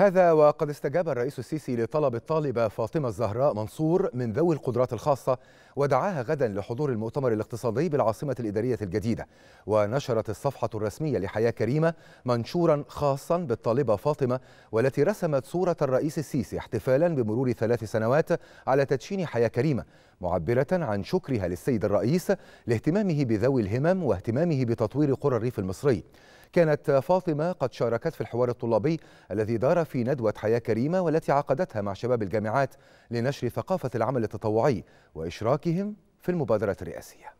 هذا وقد استجاب الرئيس السيسي لطلب الطالبة فاطمة الزهراء منصور من ذوي القدرات الخاصة ودعاها غدا لحضور المؤتمر الاقتصادي بالعاصمة الإدارية الجديدة ونشرت الصفحة الرسمية لحياة كريمة منشورا خاصا بالطالبة فاطمة والتي رسمت صورة الرئيس السيسي احتفالا بمرور ثلاث سنوات على تدشين حياة كريمة معبرة عن شكرها للسيد الرئيس لاهتمامه بذوي الهمم واهتمامه بتطوير قرى الريف المصري كانت فاطمة قد شاركت في الحوار الطلابي الذي دار في ندوة حياة كريمة والتي عقدتها مع شباب الجامعات لنشر ثقافة العمل التطوعي وإشراكهم في المبادرة الرئاسية